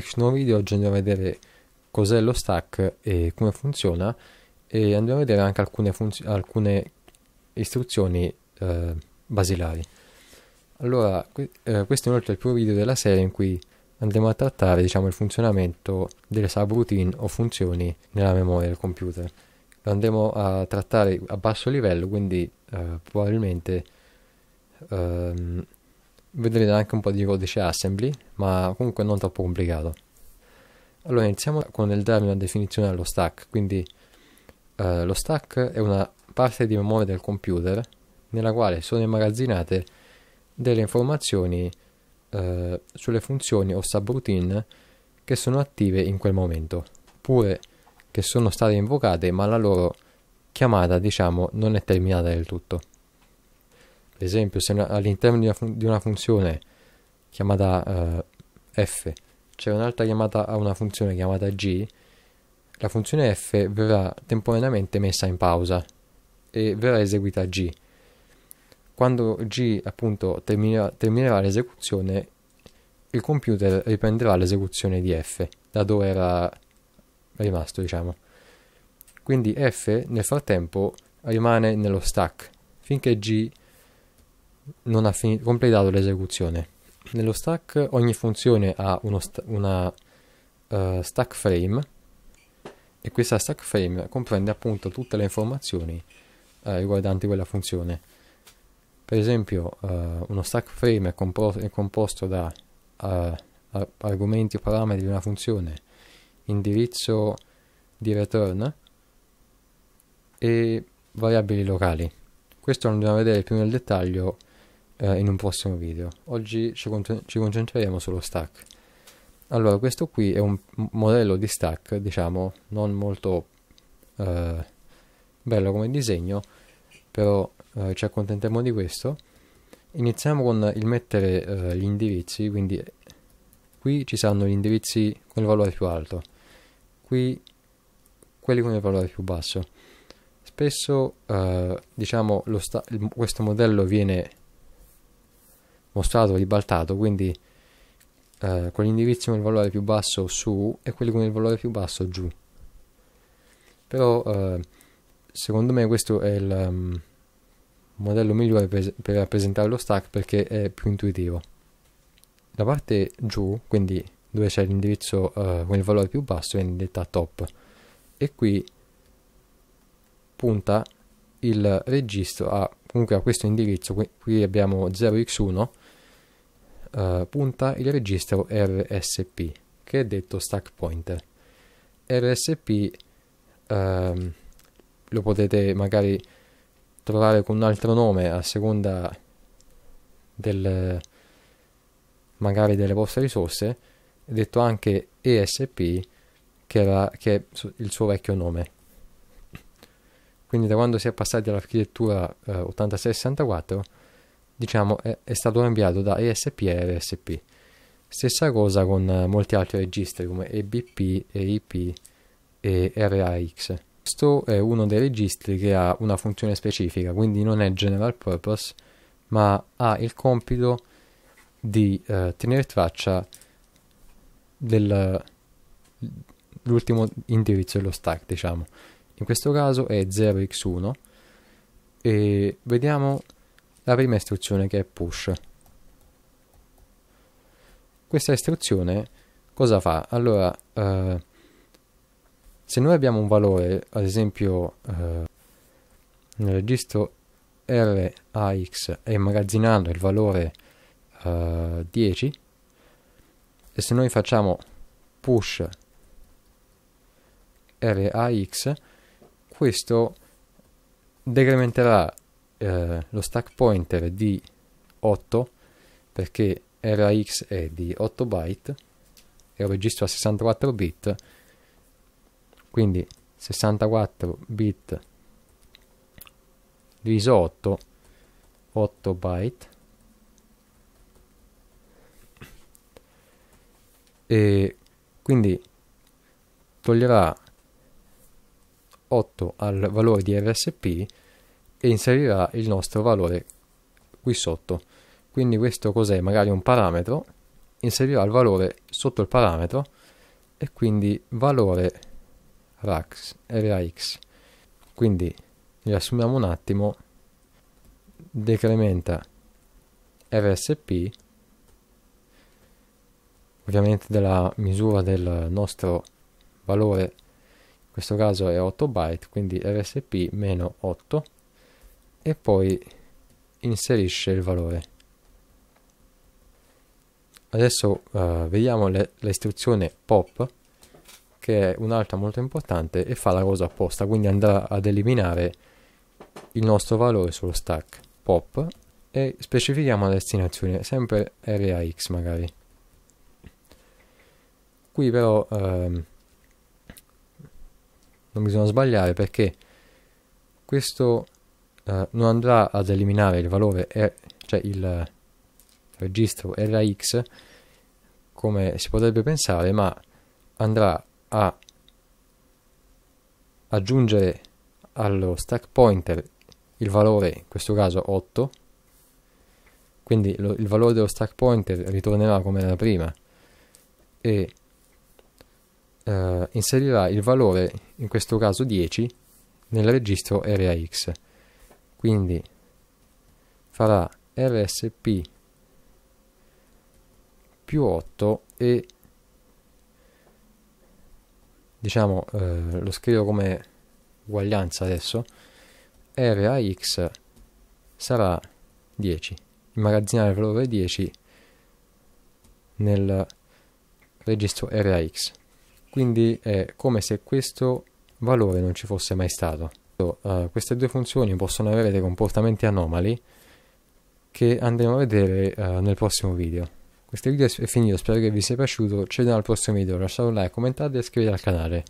Action Video oggi andiamo a vedere cos'è lo stack e come funziona e andiamo a vedere anche alcune, alcune istruzioni eh, basilari. Allora, que eh, questo è inoltre il primo video della serie in cui andremo a trattare diciamo, il funzionamento delle subroutine o funzioni nella memoria del computer. Lo andremo a trattare a basso livello, quindi eh, probabilmente ehm, vedrete anche un po' di codice assembly, ma comunque non troppo complicato. Allora iniziamo con il dare una definizione allo stack, quindi eh, lo stack è una parte di memoria del computer nella quale sono immagazzinate delle informazioni eh, sulle funzioni o subroutine che sono attive in quel momento, oppure che sono state invocate ma la loro chiamata diciamo non è terminata del tutto. Ad esempio, se all'interno di una, di una funzione chiamata eh, f c'è un'altra chiamata a una funzione chiamata g, la funzione f verrà temporaneamente messa in pausa e verrà eseguita g. Quando g appunto terminerà, terminerà l'esecuzione, il computer riprenderà l'esecuzione di f da dove era rimasto, diciamo. Quindi f nel frattempo rimane nello stack finché g non ha finito, completato l'esecuzione. Nello stack ogni funzione ha st una uh, stack frame e questa stack frame comprende appunto tutte le informazioni uh, riguardanti quella funzione. Per esempio uh, uno stack frame è, compos è composto da argomenti o parametri di una funzione, indirizzo di return e variabili locali. Questo lo andiamo a vedere più nel dettaglio eh, in un prossimo video. Oggi ci, con ci, concentreremo sullo stack. Allora, questo qui è un modello di stack, diciamo, non molto eh, bello come disegno, però eh, ci accontentiamo di questo. Iniziamo con il mettere eh, gli indirizzi, quindi qui ci saranno gli indirizzi con il valore più alto, qui quelli con il valore più basso spesso eh, diciamo questo modello viene mostrato ribaltato, quindi eh, con l'indirizzo con il valore più basso su e quelli con il valore più basso giù. Però eh, secondo me questo è il um, modello migliore per, per rappresentare lo stack perché è più intuitivo. La parte giù, quindi dove c'è l'indirizzo eh, con il valore più basso, viene detta top e qui punta il registro a, comunque a questo indirizzo, qui abbiamo 0x1 eh, punta il registro RSP, che è detto stack pointer. RSP uh, ehm, lo potete magari trovare con un altro nome a seconda del, magari delle vostre risorse, è detto anche ESP, che, era, che è il suo vecchio nome. Quindi da quando si è passati all'architettura eh, 8664 diciamo, è, è stato cambiato da ESP a RSP. Stessa cosa con eh, molti altri registri come EBP, EIP e RAX. Questo è uno dei registri che ha una funzione specifica, quindi non è general purpose, ma ha il compito di eh, tenere traccia dell'ultimo indirizzo dello stack, diciamo. In questo caso è 0x1 e vediamo la prima istruzione che è push. Questa istruzione cosa fa? Allora, eh, se noi abbiamo un valore, ad esempio eh, nel registro RAX e immagazzinando il valore eh, 10, e se noi facciamo push RAX, questo decrementerà eh, lo stack pointer di 8 perché RAX è di 8 byte e ho registro a 64 bit quindi 64 bit diviso 8 8 byte e quindi toglierà 8 al valore di RSP e inserirà il nostro valore qui sotto. Quindi questo cos'è? Magari un parametro, inserirà il valore sotto il parametro e quindi valore rax, rax. Quindi riassumiamo un attimo, decrementa rsp ovviamente della misura del nostro valore in questo caso è 8 byte quindi rsp meno 8 e poi inserisce il valore adesso uh, vediamo le, l'istruzione pop che è un'altra molto importante e fa la cosa apposta, quindi andrà ad eliminare il nostro valore sullo stack pop e specifichiamo la destinazione sempre RAX magari qui però ehm, non bisogna sbagliare perché questo eh, non andrà ad eliminare il valore, R, cioè il registro RAX come si potrebbe pensare, ma andrà a aggiungere allo stack pointer il valore, in questo caso 8, quindi lo, il valore dello stack pointer ritornerà come era prima e eh, inserirà il valore, in questo caso 10, nel registro RAX quindi farà rsp più 8 e diciamo eh, lo scrivo come uguaglianza adesso rax sarà 10 immagazzinare il valore 10 nel registro rax quindi è come se questo valore non ci fosse mai stato questo, uh, eh, queste due funzioni possono avere dei comportamenti anomali che andremo a vedere uh, nel prossimo video. Questo video è finito, spero che vi sia piaciuto, ci vediamo al prossimo video, lasciate un like, commentate e iscrivetevi al canale.